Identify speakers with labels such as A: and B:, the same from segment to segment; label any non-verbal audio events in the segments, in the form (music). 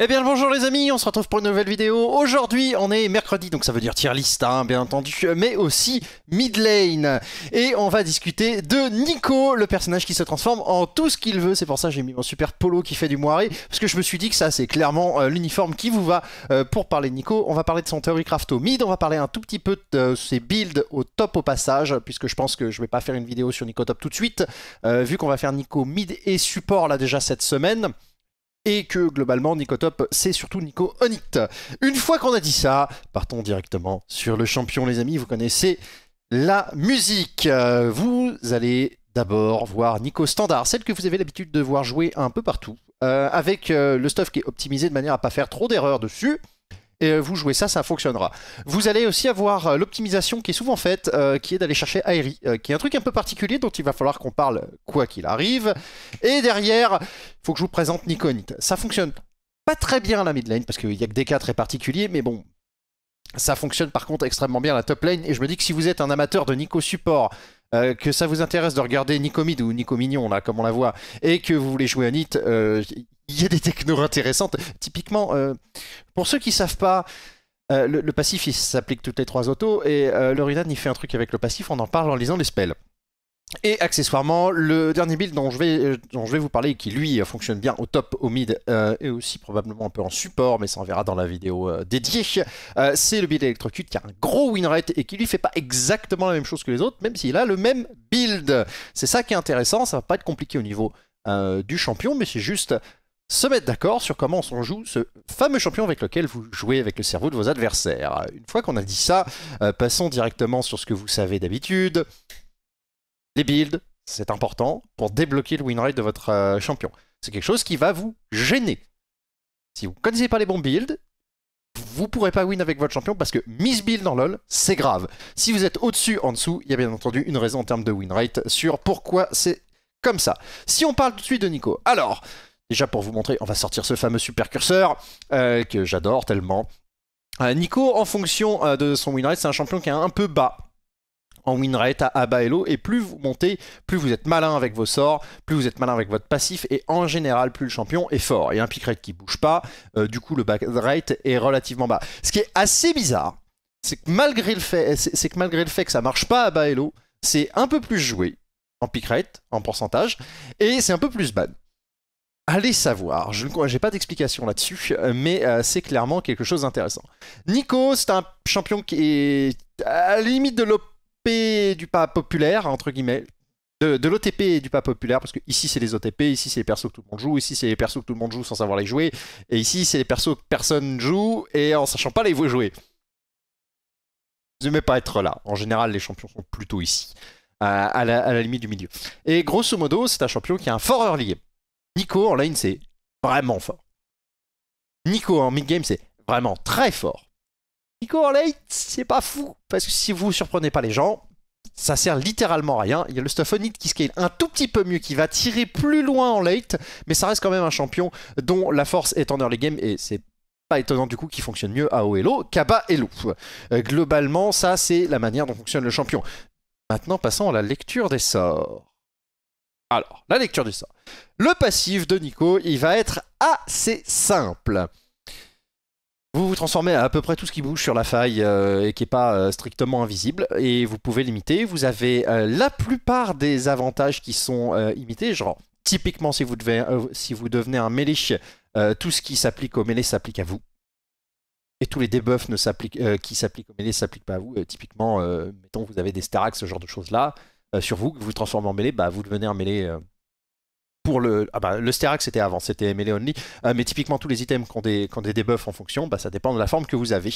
A: Eh bien bonjour les amis, on se retrouve pour une nouvelle vidéo. Aujourd'hui on est mercredi, donc ça veut dire tier list hein, bien entendu, mais aussi mid lane. Et on va discuter de Nico, le personnage qui se transforme en tout ce qu'il veut. C'est pour ça que j'ai mis mon super polo qui fait du moiré, parce que je me suis dit que ça c'est clairement euh, l'uniforme qui vous va euh, pour parler de Nico. On va parler de son theorycraft au mid, on va parler un tout petit peu de ses builds au top au passage, puisque je pense que je vais pas faire une vidéo sur Nico top tout de suite, euh, vu qu'on va faire Nico mid et support là déjà cette semaine et que globalement Top, c'est surtout Nico Onit. Une fois qu'on a dit ça, partons directement sur le champion les amis, vous connaissez la musique. Euh, vous allez d'abord voir Nico Standard, celle que vous avez l'habitude de voir jouer un peu partout, euh, avec euh, le stuff qui est optimisé de manière à ne pas faire trop d'erreurs dessus et euh, vous jouez ça, ça fonctionnera. Vous allez aussi avoir euh, l'optimisation qui est souvent faite, euh, qui est d'aller chercher Airi, qui est un truc un peu particulier dont il va falloir qu'on parle quoi qu'il arrive. Et derrière, il faut que je vous présente Nikonite. Ça fonctionne pas très bien à la mid lane, parce qu'il n'y a que des cas très particuliers, mais bon, ça fonctionne par contre extrêmement bien à la top lane. Et je me dis que si vous êtes un amateur de Nico support, euh, que ça vous intéresse de regarder Nicomide ou Nico Mignon, là, comme on la voit, et que vous voulez jouer à NIT, euh, il y a des technos intéressantes. Typiquement, euh, pour ceux qui savent pas, le, passif il s'applique toutes les trois autos, et le Rudan il fait un truc avec le passif, on en parle en lisant les spells. Et accessoirement, le dernier build dont je vais, euh, dont je vais vous parler, qui lui fonctionne bien au top, au mid euh, et aussi probablement un peu en support, mais ça on verra dans la vidéo euh, dédiée, c'est le build Electrocute qui a un gros win rate et qui lui fait pas exactement la même chose que les autres, même s'il a le même build. C'est ça qui est intéressant, ça va pas être compliqué au niveau du champion, mais c'est juste se mettre d'accord sur comment on joue ce fameux champion avec lequel vous jouez avec le cerveau de vos adversaires. Une fois qu'on a dit ça, passons directement sur ce que vous savez d'habitude. Les builds, c'est important pour débloquer le win rate de votre euh, champion. C'est quelque chose qui va vous gêner. Si vous ne connaissez pas les bons builds, vous ne pourrez pas win avec votre champion parce que miss build dans LoL, c'est grave. Si vous êtes au-dessus, en dessous, il y a bien entendu une raison en termes de win rate sur pourquoi c'est comme ça. Si on parle tout de suite de Nico, alors, déjà pour vous montrer, on va sortir ce fameux super curseur euh, que j'adore tellement. Euh, Nico, en fonction de son win rate, c'est un champion qui est un peu bas en winrate, à bas et et plus vous montez, plus vous êtes malin avec vos sorts, plus vous êtes malin avec votre passif, et en général, plus le champion est fort. Il y a un pick rate qui bouge pas, euh, du coup le back rate est relativement bas. Ce qui est assez bizarre, c'est que malgré le fait, c'est que malgré le fait que ça marche pas à bas et c'est un peu plus joué en pick rate, en pourcentage, et c'est un peu plus bad. Allez savoir, je n'ai pas d'explication là-dessus, euh, mais euh, c'est clairement quelque chose d'intéressant. Nico, c'est un champion qui est à la limite de l'op du pas populaire, entre guillemets. De, l'OTP et du pas populaire, parce que ici c'est les OTP, ici c'est les persos que tout le monde joue, ici c'est les persos que tout le monde joue sans savoir les jouer, et ici c'est les persos que personne joue et en sachant pas les jouer. Vous vais pas être là. En général, les champions sont plutôt ici, à, la, à la, limite du milieu. Et grosso modo, c'est un champion qui a un fort early game. Nico en lane, c'est vraiment fort. Nico en mid game, c'est vraiment très fort. Nico late, c'est pas fou. Parce que si vous surprenez pas les gens, ça sert littéralement à rien. Il y a le stuff qui scale un tout petit peu mieux, qui va tirer plus loin en late, mais ça reste quand même un champion dont la force est en early game et c'est pas étonnant du coup qu'il fonctionne mieux à haut et qu'à bas et globalement, ça c'est la manière dont fonctionne le champion. Maintenant, passons à la lecture des sorts. Alors, la lecture des sorts. Le passif de Nico, il va être assez simple. Vous vous transformez à, peu près tout ce qui bouge sur la faille euh, et qui n'est pas euh, strictement invisible et vous pouvez l'imiter. Vous avez euh, la plupart des avantages qui sont imités, genre typiquement si vous, devenez un méliche tout ce qui s'applique au mêlé s'applique à vous. Et tous les debuffs qui s'appliquent au mêlé ne s'appliquent pas à vous. typiquement, mettons, vous avez des Starax, ce genre de choses-là, sur vous, que vous transformez en mêlée, bah, vous devenez un mêlée pour le. Ah bah, c'était avant, c'était melee euh, mais typiquement, tous les items qui ont des, qui debuffs en fonction, bah, ça dépend de la forme que vous avez.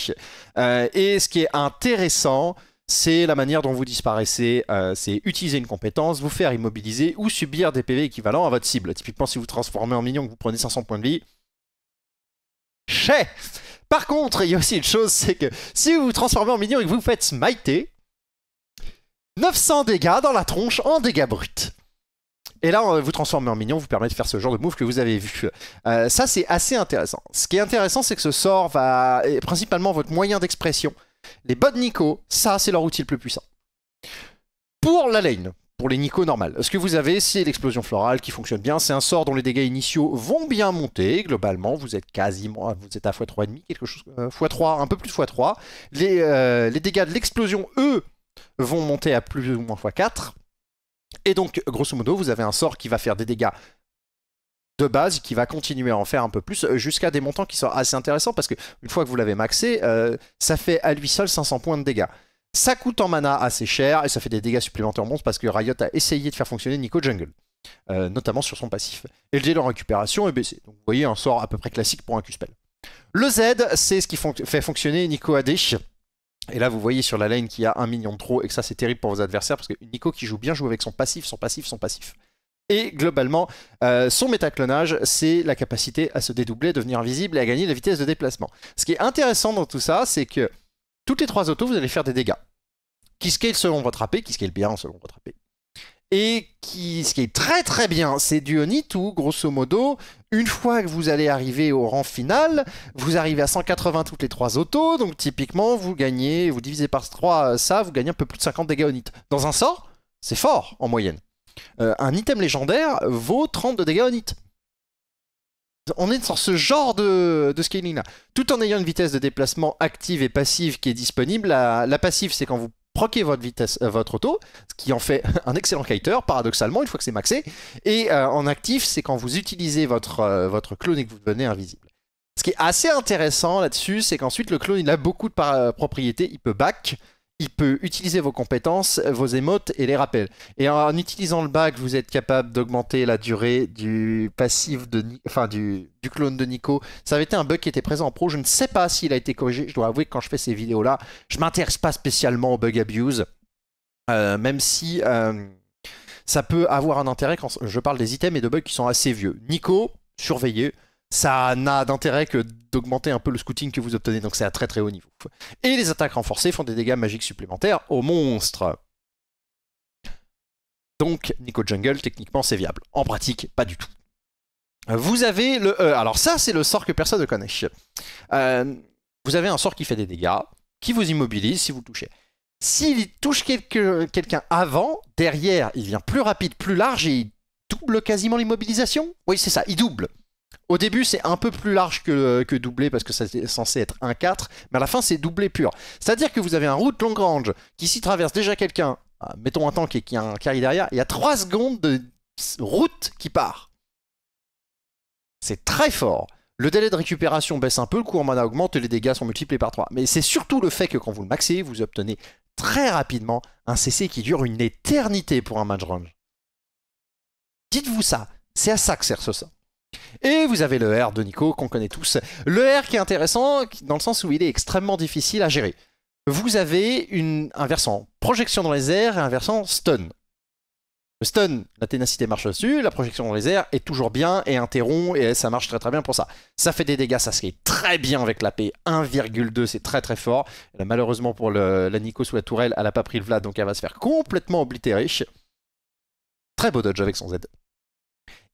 A: Euh, et ce qui est intéressant, c'est la manière dont vous disparaissez. Euh, c'est utiliser une compétence, vous faire immobiliser ou subir des PV équivalents à votre cible. Typiquement, si vous transformez en minion, que vous prenez 500 points de vie. Chez Par contre, il y a aussi une chose, c'est que si vous vous transformez en minion et que vous vous faites smiter, 900 dégâts dans la tronche en dégâts bruts. Et là, euh, vous transformez en minion vous permet de faire ce genre de move que vous avez vu. Euh, ça, c'est assez intéressant. Ce qui est intéressant, c'est que ce sort va principalement votre moyen d'expression. Les bots Nico, ça, c'est leur outil le plus puissant. Pour la lane, pour les Nico normales, ce que vous avez, c'est l'explosion florale qui fonctionne bien. C'est un sort dont les dégâts initiaux vont bien monter. Globalement, vous êtes quasiment, vous êtes à x3,5, quelque chose, x3, euh, un peu plus x3. Les, les dégâts de l'explosion, eux, vont monter à plus ou moins x4. Et donc, grosso modo, vous avez un sort qui va faire des dégâts de base qui va continuer à en faire un peu plus euh, jusqu'à des montants qui sont assez intéressants parce que une fois que vous l'avez maxé, euh, ça fait à lui seul 500 points de dégâts. Ça coûte en mana assez cher et ça fait des dégâts supplémentaires en monstre, parce que Riot a essayé de faire fonctionner Nico Jungle, euh, notamment sur son passif. Et le délai de récupération est baissé. Donc vous voyez un sort à peu près classique pour un Q-Spell. Le Z, c'est ce qui fait fonctionner Nico Adish. Et là, vous voyez sur la lane qu'il y a un million de trop et que ça, c'est terrible pour vos adversaires parce que Nico qui joue bien joue avec son passif, son passif, son passif. Et globalement, euh, son métaclonage, c'est la capacité à se dédoubler, devenir invisible et à gagner de la vitesse de déplacement. Ce qui est intéressant dans tout ça, c'est que toutes les trois autos, vous allez faire des dégâts qui scale selon votre AP, qui scale bien selon votre AP et qui, ce qui est très très bien, c'est du Honit où, grosso modo, une fois que vous allez arriver au rang final, vous arrivez à 180 toutes les 3 autos, donc typiquement, vous gagnez, vous divisez par 3 euh, ça, vous gagnez un peu plus de 50 dégâts Honit. Dans un sort, c'est fort en moyenne. Euh, un item légendaire vaut 30 de dégâts Honit. On est sur ce genre de, scaling là. Tout en ayant une vitesse de déplacement active et passive qui est disponible, la passive c'est quand vous proquer votre vitesse, euh, votre auto, ce qui en fait (laughs) un excellent kiter, paradoxalement, une fois que c'est maxé. Et euh, en actif, c'est quand vous utilisez votre, euh, votre clone et que vous devenez invisible. Ce qui est assez intéressant là-dessus, c'est qu'ensuite, le clone, il a beaucoup de propriétés. Il peut back, il peut utiliser vos compétences, vos émotes et les rappels. Et en utilisant le bac, vous êtes capable d'augmenter la durée du passif de, enfin du, du, clone de Nico. Ça avait été un bug qui était présent en pro. Je ne sais pas s'il a été corrigé. Je dois avouer que quand je fais ces vidéos là, je m'intéresse pas spécialement aux bug abuse, euh, même si euh, ça peut avoir un intérêt quand je parle des items et de bugs qui sont assez vieux. Nico, surveillez ça n'a d'intérêt que d'augmenter un peu le scouting que vous obtenez, donc c'est à très très haut niveau. Et les attaques renforcées font des dégâts magiques supplémentaires aux monstres. Donc, Nico Jungle, techniquement, c'est viable. En pratique, pas du tout. Vous avez le euh, Alors ça, c'est le sort que personne ne connaît. Euh, vous avez un sort qui fait des dégâts, qui vous immobilise si vous le touchez. S'il touche quelqu'un avant, derrière, il vient plus rapide, plus large et il double quasiment l'immobilisation. Oui, c'est ça, il double. Au début, c'est un peu plus large que, euh, doublé parce que c'est censé être 1-4, mais à la fin, c'est doublé pur. C'est-à-dire que vous avez un route long range qui, s'y traverse déjà quelqu'un, ah, mettons un tank et qui a un carry derrière, il y a 3 secondes de route qui part. C'est très fort. Le délai de récupération baisse un peu, le coût en mana augmente et les dégâts sont multipliés par 3. Mais c'est surtout le fait que quand vous le maxez, vous obtenez très rapidement un CC qui dure une éternité pour un match range. Dites-vous ça, c'est à ça que sert ce sort. Et vous avez le R de Nico qu'on connaît tous. Le R qui est intéressant dans le sens où il est extrêmement difficile à gérer. Vous avez un versant projection dans les airs et un versant stun. Le stun, la ténacité marche dessus, la projection dans les airs est toujours bien et interrompt et ça marche très très bien pour ça. Ça fait des dégâts, ça se fait très bien avec la P, 1,2 c'est très très fort. malheureusement pour la Nico sous la tourelle, elle n'a pas pris le Vlad donc elle va se faire complètement oblitérer. Très beau dodge avec son Z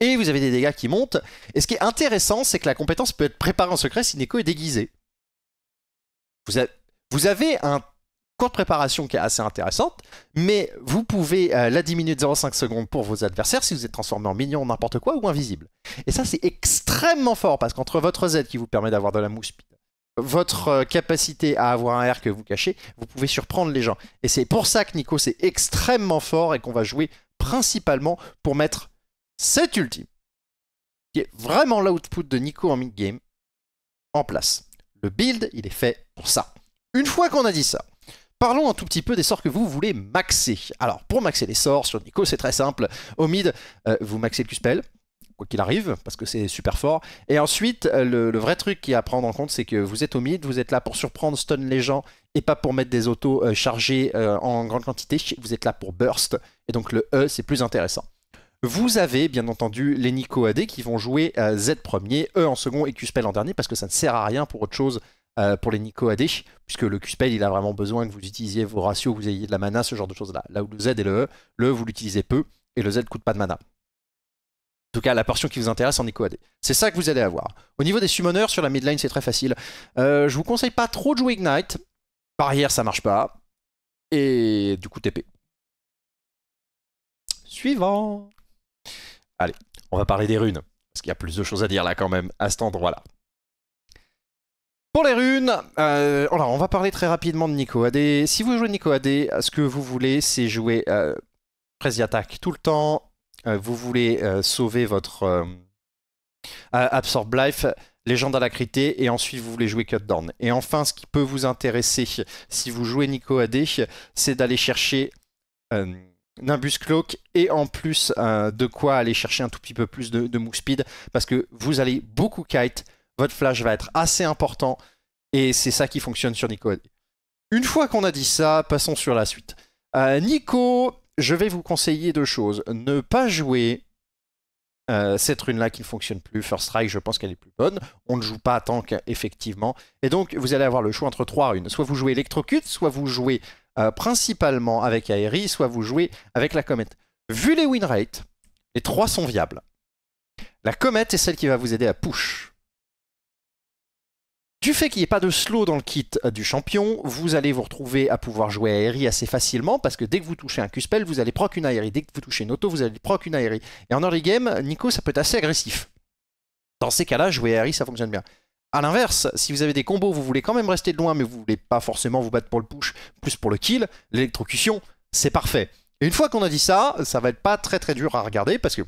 A: et vous avez des dégâts qui montent. Et ce qui est intéressant, c'est que la compétence peut être préparée en secret si Nico est déguisé. Vous, avez, un cours de préparation qui est assez intéressante, mais vous pouvez euh, la diminuer de 0,5 secondes pour vos adversaires si vous êtes transformé en mignon, n'importe quoi ou invisible. Et ça, c'est extrêmement fort parce qu'entre votre Z qui vous permet d'avoir de la mousse, votre euh, capacité à avoir un R que vous cachez, vous pouvez surprendre les gens. Et c'est pour ça que Nico, c'est extrêmement fort et qu'on va jouer principalement pour mettre cet ultime, qui est vraiment l'output de Nico en mid-game, en place. Le build, il est fait pour ça. Une fois qu'on a dit ça, parlons un tout petit peu des sorts que vous voulez maxer. Alors, pour maxer les sorts sur Nico, c'est très simple. Au mid, euh, vous maxez le Q-Spell, quoi qu'il arrive, parce que c'est super fort. Et ensuite, euh, le, vrai truc qui est à prendre en compte, c'est que vous êtes au mid, vous êtes là pour surprendre, stun les gens, et pas pour mettre des autos euh, chargées en grande quantité. Vous êtes là pour burst, et donc le E, c'est plus intéressant. Vous avez bien entendu les Nico AD qui vont jouer Z premier, E en second et Q-Spell en dernier parce que ça ne sert à rien pour autre chose euh, pour les Nico AD puisque le Q-Spell il a vraiment besoin que vous utilisiez vos ratios, que vous ayez de la mana, ce genre de choses là. Là où le Z et le E, le E vous l'utilisez peu et le Z coûte pas de mana. En tout cas, la portion qui vous intéresse en Nico AD. C'est ça que vous allez avoir. Au niveau des summoners, sur la midline, c'est très facile. Euh, je vous conseille pas trop de jouer Ignite. Barrière, ça marche pas. Et du coup, TP. Suivant. Allez, on va parler des runes, parce qu'il y a plus de choses à dire là quand même, à cet endroit-là. Pour les runes, euh, on va parler très rapidement de Nico AD. Si vous jouez Nico AD, ce que vous voulez, c'est jouer euh, Prezi Attack tout le temps. Euh, vous voulez euh, sauver votre Absorb Life, Légende à la crité, et ensuite vous voulez jouer Cutdown. Et enfin, ce qui peut vous intéresser si vous jouez Nico AD, c'est d'aller chercher Nimbus Cloak et en plus euh, de quoi aller chercher un tout petit peu plus de, de move speed parce que vous allez beaucoup kite, votre flash va être assez important et c'est ça qui fonctionne sur Nico. Une fois qu'on a dit ça, passons sur la suite. Euh, Nico, je vais vous conseiller deux choses. Ne pas jouer euh, cette rune-là qui ne fonctionne plus. First Strike, je pense qu'elle est plus bonne. On ne joue pas tant qu'effectivement. Et donc, vous allez avoir le choix entre trois runes. Soit vous jouez Electrocute, soit vous jouez euh, principalement avec aerie soit vous jouez avec la comète. Vu les win rates, les trois sont viables. La comète est celle qui va vous aider à push. Du fait qu'il n'y ait pas de slow dans le kit euh, du champion, vous allez vous retrouver à pouvoir jouer Aerie assez facilement parce que dès que vous touchez un Q-spell, vous allez proc une Aerie. Dès que vous touchez une auto, vous allez proc une Aerie. Et en early game, Nico, ça peut être assez agressif. Dans ces cas-là, jouer Aerie, ça fonctionne bien. A l'inverse, si vous avez des combos, vous voulez quand même rester de loin, mais vous voulez pas forcément vous battre pour le push, plus pour le kill, l'électrocution, c'est parfait. une fois qu'on a dit ça, ça va être pas très très dur à regarder, parce que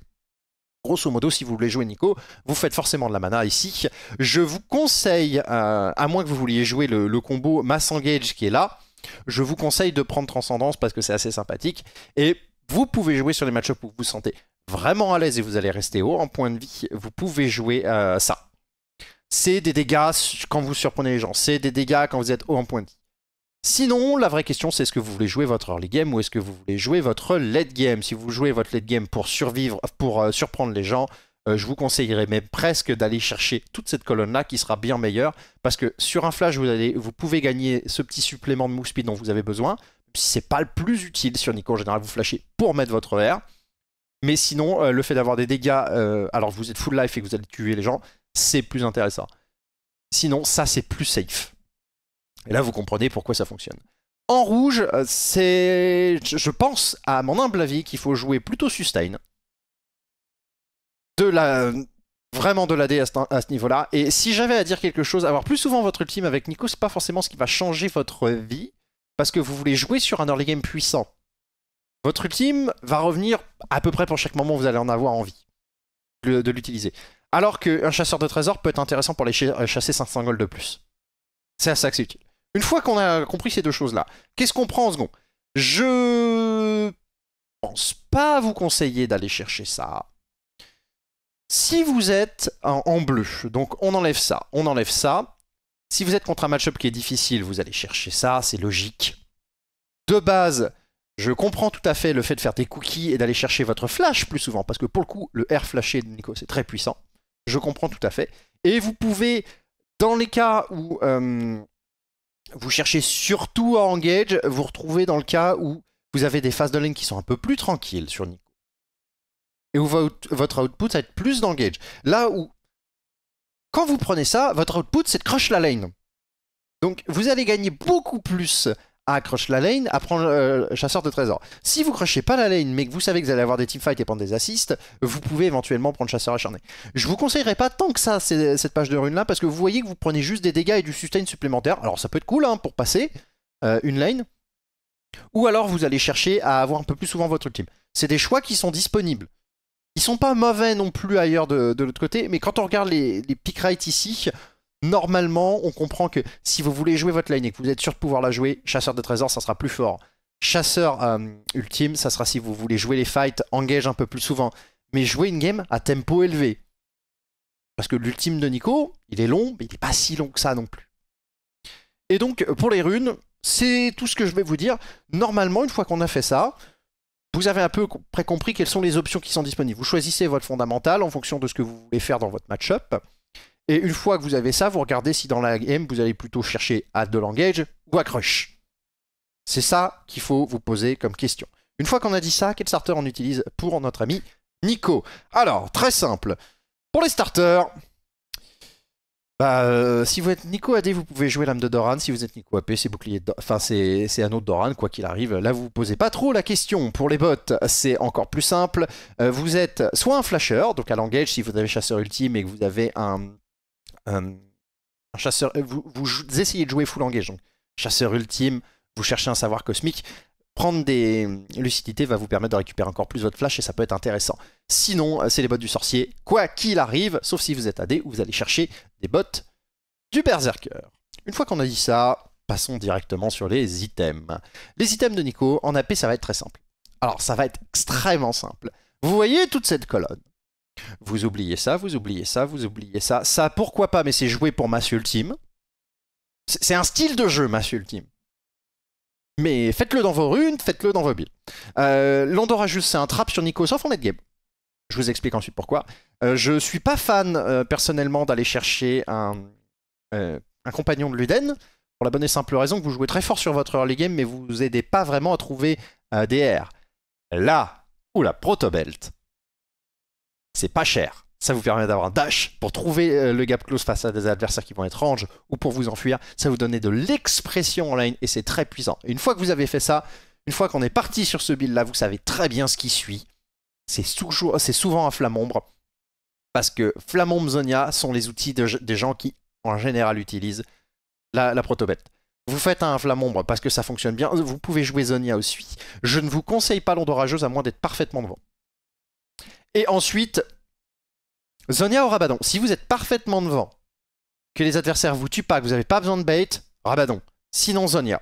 A: Grosso modo, si vous voulez jouer Nico, vous faites forcément de la mana ici. Je vous conseille, euh, à moins que vous vouliez jouer le, combo Mass Engage qui est là, je vous conseille de prendre Transcendance parce que c'est assez sympathique. Et vous pouvez jouer sur les matchs où vous vous sentez vraiment à l'aise et vous allez rester haut en point de vie. Vous pouvez jouer euh, ça c'est des dégâts quand vous surprenez les gens, c'est des dégâts quand vous êtes haut en point. Sinon, la vraie question, c'est est-ce que vous voulez jouer votre early game ou est-ce que vous voulez jouer votre late game Si vous jouez votre late game pour survivre, pour euh, surprendre les gens, euh, je vous conseillerais même presque d'aller chercher toute cette colonne-là qui sera bien meilleure parce que sur un flash, vous, allez, vous pouvez gagner ce petit supplément de move speed dont vous avez besoin. C'est pas le plus utile sur Nico en général, vous flashez pour mettre votre R. Mais sinon, euh, le fait d'avoir des dégâts, alors vous êtes full life et que vous allez tuer les gens, c'est plus intéressant. Sinon, ça, c'est plus safe. Et là, vous comprenez pourquoi ça fonctionne. En rouge, euh, c'est. Je pense, à mon humble avis, qu'il faut jouer plutôt sustain. De la. Vraiment de l'AD à ce, niveau-là. Et si j'avais à dire quelque chose, avoir plus souvent votre ultime avec Nico, c'est pas forcément ce qui va changer votre vie. Parce que vous voulez jouer sur un early game puissant. Votre ultime va revenir à peu près pour chaque moment où vous allez en avoir envie de l'utiliser. Alors qu'un chasseur de trésors peut être intéressant pour les euh, chasser 500 gold de plus. C'est à ça que c'est utile. Une fois qu'on a compris ces deux choses-là, qu'est-ce qu'on prend en second Je pense pas vous conseiller d'aller chercher ça. Si vous êtes en bleu, donc on enlève ça, on enlève ça. Si vous êtes contre un match-up qui est difficile, vous allez chercher ça, c'est logique. De base, je comprends tout à fait le fait de faire des cookies et d'aller chercher votre flash plus souvent, parce que pour le coup, le air flashé de Nico, c'est très puissant je comprends tout à fait. Et vous pouvez, dans les cas où euh, vous cherchez surtout à engage, vous retrouver dans le cas où vous avez des phases de lane qui sont un peu plus tranquilles sur Nico. Et où votre output va être plus d'engage. Là où, quand vous prenez ça, votre output c'est de crush la lane. Donc vous allez gagner beaucoup plus à crush la lane, à prendre euh, chasseur de trésors. Si vous crushez pas la lane, mais que vous savez que vous allez avoir des teamfights et prendre des assists, vous pouvez éventuellement prendre chasseur acharné. Je vous conseillerais pas tant que ça cette page de rune là, parce que vous voyez que vous prenez juste des dégâts et du sustain supplémentaire. Alors ça peut être cool hein, pour passer euh, une lane. Ou alors vous allez chercher à avoir un peu plus souvent votre ultime. C'est des choix qui sont disponibles. Ils sont pas mauvais non plus ailleurs de, l'autre côté, mais quand on regarde les, pick rights ici, Normalement, on comprend que si vous voulez jouer votre line et que vous êtes sûr de pouvoir la jouer, chasseur de trésors, ça sera plus fort. Chasseur euh, ultime, ça sera si vous voulez jouer les fights, engage un peu plus souvent. Mais jouer une game à tempo élevé. Parce que l'ultime de Nico, il est long, mais il n'est pas si long que ça non plus. Et donc, pour les runes, c'est tout ce que je vais vous dire. Normalement, une fois qu'on a fait ça, vous avez un peu près compris quelles sont les options qui sont disponibles. Vous choisissez votre fondamental en fonction de ce que vous voulez faire dans votre match-up. Et une fois que vous avez ça, vous regardez si dans la game vous allez plutôt chercher à de langage ou à crush. C'est ça qu'il faut vous poser comme question. Une fois qu'on a dit ça, quel starter on utilise pour notre ami Nico Alors, très simple. Pour les starters, bah, euh, si vous êtes Nico AD, vous pouvez jouer l'âme de Doran. Si vous êtes Nico AP, c'est bouclier. De... Enfin, c'est, un autre Doran, quoi qu'il arrive. Là, vous vous posez pas trop la question. Pour les bots, c'est encore plus simple. Euh, vous êtes soit un flasher, donc à langage, si vous avez chasseur ultime et que vous avez un euh, un chasseur, euh, vous, essayez de jouer full engage, donc chasseur ultime, vous cherchez un savoir cosmique, prendre des euh, lucidités va vous permettre de récupérer encore plus votre flash et ça peut être intéressant. Sinon, c'est les bottes du sorcier, quoi qu'il arrive, sauf si vous êtes AD ou vous allez chercher des bottes du berserker. Une fois qu'on a dit ça, passons directement sur les items. Les items de Nico, en AP, ça va être très simple. Alors, ça va être extrêmement simple. Vous voyez toute cette colonne vous oubliez ça, vous oubliez ça, vous oubliez ça. Ça, pourquoi pas, mais c'est joué pour Mass Ultime. C'est un style de jeu, Mass Ultime. Mais faites-le dans vos runes, faites-le dans vos builds. Euh, juste, c'est un trap sur Nico, sauf en game. Je vous explique ensuite pourquoi. Euh, je suis pas fan, euh, personnellement, d'aller chercher euh, un, compagnon de Luden, pour la bonne et simple raison que vous jouez très fort sur votre early game, mais vous, n'aidez pas vraiment à trouver des R. Là, ou la Protobelt, c'est pas cher. Ça vous permet d'avoir un dash pour trouver euh, le gap close face à des adversaires qui vont être range ou pour vous enfuir. Ça vous donne de l'expression en line et c'est très puissant. une fois que vous avez fait ça, une fois qu'on est parti sur ce build là, vous savez très bien ce qui suit. C'est souvent un flamombre parce que flamombre Zonia sont les outils des gens qui en général utilisent la, la protobête. Vous faites un flamombre parce que ça fonctionne bien. Vous pouvez jouer Zonia aussi. Je ne vous conseille pas l'onde orageuse à moins d'être parfaitement devant. Et ensuite, Zonia ou Rabadon. Si vous êtes parfaitement devant, que les adversaires vous tuent pas, que vous n'avez pas besoin de bait, Rabadon. Sinon, Zonia.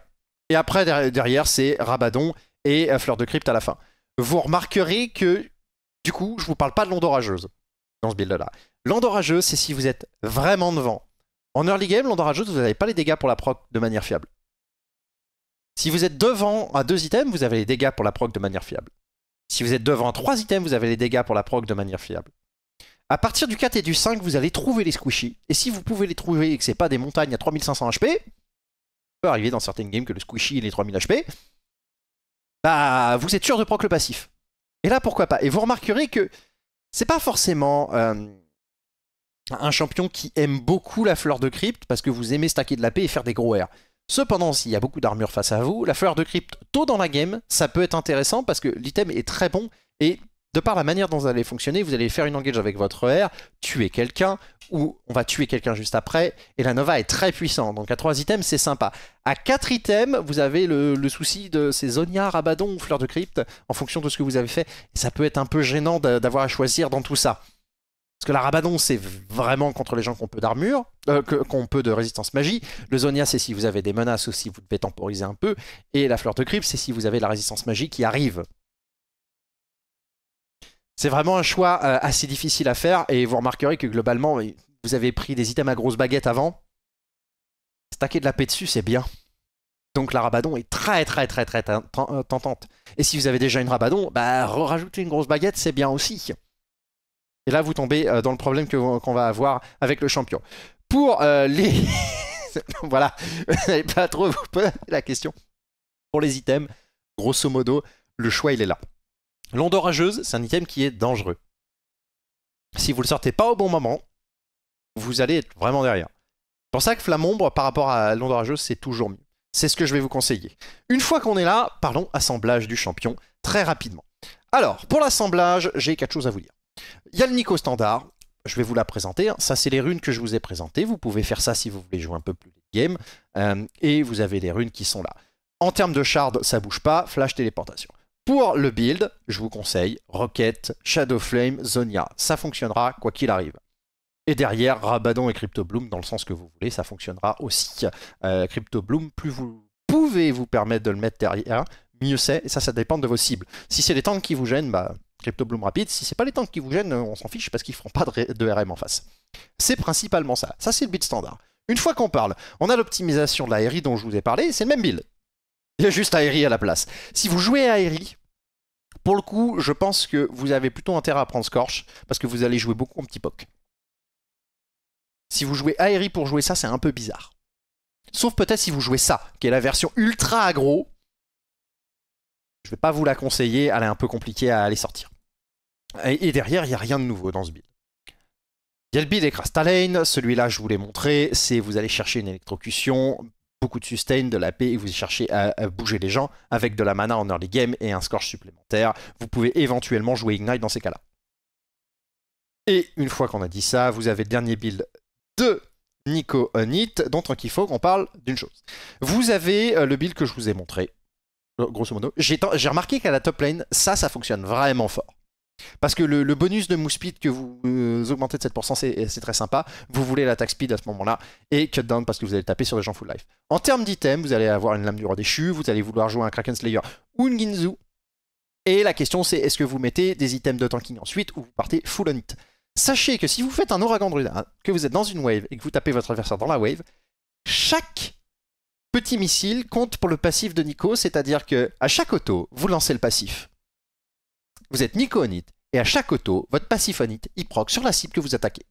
A: Et après, derrière, c'est Rabadon et euh, Fleur de Crypte à la fin. Vous remarquerez que, du coup, je vous parle pas de l'onde orageuse dans ce build-là. L'onde orageuse, c'est si vous êtes vraiment devant. En early game, l'onde vous n'avez pas les dégâts pour la proc de manière fiable. Si vous êtes devant à deux items, vous avez les dégâts pour la proc de manière fiable. Si vous êtes devant 3 items, vous avez les dégâts pour la proc de manière fiable. À partir du 4 et du 5, vous allez trouver les squishy. Et si vous pouvez les trouver et que c'est pas des montagnes à 3500 HP, ça peut arriver dans certaines games que le squishy il est 3000 HP, bah vous êtes sûr de proc le passif. Et là, pourquoi pas Et vous remarquerez que c'est pas forcément euh, un champion qui aime beaucoup la fleur de crypte parce que vous aimez stacker de la paix et faire des gros airs. Cependant, s'il y a beaucoup d'armure face à vous, la fleur de crypte tôt dans la game, ça peut être intéressant parce que l'item est très bon et de par la manière dont vous allez fonctionner, vous allez faire une engage avec votre R, tuer quelqu'un, ou on va tuer quelqu'un juste après, et la Nova est très puissante. Donc à 3 items, c'est sympa. À 4 items, vous avez le, souci de ces Zonia, abaddon ou fleurs de crypte, en fonction de ce que vous avez fait. Et ça peut être un peu gênant d'avoir à choisir dans tout ça. Parce que la Rabadon, c'est vraiment contre les gens qui ont peu d'armure, euh, qu'on peut de résistance magie. Le Zonia, c'est si vous avez des menaces ou si vous devez temporiser un peu. Et la Fleur de Crippe, c'est si vous avez la résistance magie qui arrive. C'est vraiment un choix euh, assez difficile à faire et vous remarquerez que globalement, vous avez pris des items à grosse baguette avant. Stacker de la paix dessus, c'est bien. Donc la Rabadon est très très très très tentante. Et si vous avez déjà une Rabadon, bah rajouter une grosse baguette, c'est bien aussi. Et là, vous tombez euh, dans le problème qu'on va avoir avec le champion. Pour euh, les... (laughs) voilà, n'avez pas trop la question. Pour les items, grosso modo, le choix, il est là. L'onde orageuse, c'est un item qui est dangereux. Si vous le sortez pas au bon moment, vous allez être vraiment derrière. C'est pour ça que Flamombre, par rapport à l'onde orageuse, c'est toujours mieux. C'est ce que je vais vous conseiller. Une fois qu'on est là, parlons assemblage du champion très rapidement. Alors, pour l'assemblage, j'ai quatre choses à vous dire. Il y a le Nico standard, je vais vous la présenter. Ça, c'est les runes que je vous ai présentées. Vous pouvez faire ça si vous voulez jouer un peu plus de game. Euh, et vous avez les runes qui sont là. En termes de shard, ça bouge pas. Flash téléportation. Pour le build, je vous conseille Rocket, Flame, Zonia. Ça fonctionnera quoi qu'il arrive. Et derrière, Rabadon et Crypto Bloom dans le sens que vous voulez, ça fonctionnera aussi. Euh, Crypto Bloom, plus vous pouvez vous permettre de le mettre derrière, mieux c'est. Et ça, ça dépend de vos cibles. Si c'est les tanks qui vous gênent, bah, Crypto Bloom Rapid, si c'est pas les tanks qui vous gênent, euh, on s'en fiche parce qu'ils feront pas de, RM en face. C'est principalement ça. Ça, c'est le build standard. Une fois qu'on parle, on a l'optimisation de l'aérie dont je vous ai parlé, c'est le même build. Il y a juste Aerie à la place. Si vous jouez à aérie, pour le coup, je pense que vous avez plutôt intérêt à prendre Scorch parce que vous allez jouer beaucoup en petit poc. Si vous jouez Aerie pour jouer ça, c'est un peu bizarre. Sauf peut-être si vous jouez ça, qui est la version ultra aggro, je ne vais pas vous la conseiller, elle est un peu compliquée à aller sortir. Et, derrière, il n'y a rien de nouveau dans ce build. Il y a le build lane, celui-là je vous l'ai montré, c'est vous allez chercher une électrocution, beaucoup de sustain, de la paix, et vous cherchez à, bouger les gens avec de la mana en early game et un scorch supplémentaire. Vous pouvez éventuellement jouer Ignite dans ces cas-là. Et une fois qu'on a dit ça, vous avez le dernier build de Nico Onit, dont il faut qu'on parle d'une chose. Vous avez euh, le build que je vous ai montré, grosso modo, j'ai remarqué qu'à la top lane, ça, ça fonctionne vraiment fort. Parce que le, bonus de move speed que vous euh, augmentez de 7%, c'est très sympa. Vous voulez l'attaque speed à ce moment-là et cut down parce que vous allez taper sur les gens full life. En termes d'items, vous allez avoir une lame du roi déchu, vous allez vouloir jouer un Kraken Slayer ou une Ginzu. Et la question c'est est-ce que vous mettez des items de tanking ensuite ou vous partez full on it Sachez que si vous faites un ouragan druida, que vous êtes dans une wave et que vous tapez votre adversaire dans la wave, chaque petit missile compte pour le passif de Nico, c'est-à-dire que à chaque auto, vous lancez le passif. Vous êtes Nico Nikonite, et à chaque auto, votre passif passif il proc sur la cible que vous attaquez.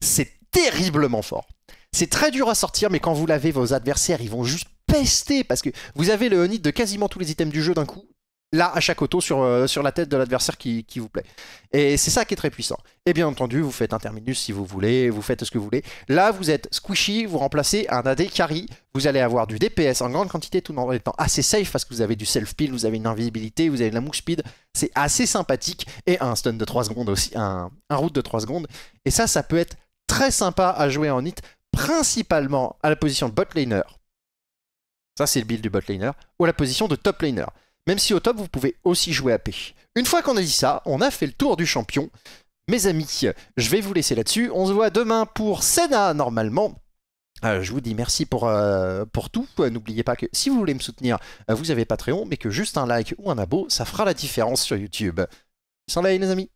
A: C'est terriblement fort. C'est très dur à sortir, mais quand vous l'avez, vos adversaires, ils vont juste pester, parce que vous avez le Honite de quasiment tous les items du jeu d'un coup, là à chaque auto sur, euh, la tête de l'adversaire qui, vous plaît. Et c'est ça qui est très puissant. Et bien entendu, vous faites un terminus si vous voulez, vous faites ce que vous voulez. Là, vous êtes squishy, vous remplacez un AD carry, vous allez avoir du DPS en grande quantité tout en étant assez safe parce que vous avez du self-peel, vous avez une invisibilité, vous avez de la move speed, c'est assez sympathique et un stun de 3 secondes aussi, un, un route de 3 secondes. Et ça, ça peut être très sympa à jouer en hit, principalement à la position de bot laner. Ça, c'est le build du bot laner, ou à la position de top laner. Même si au top, vous pouvez aussi jouer à AP. Une fois qu'on a dit ça, on a fait le tour du champion. Mes amis, je vais vous laisser là-dessus. On se voit demain pour Senna, normalement. Euh, je vous dis merci pour, euh, pour tout. Euh, n'oubliez pas que si vous voulez me soutenir, vous avez Patreon, mais que juste un like ou un abo, ça fera la différence sur YouTube. Sans là les amis.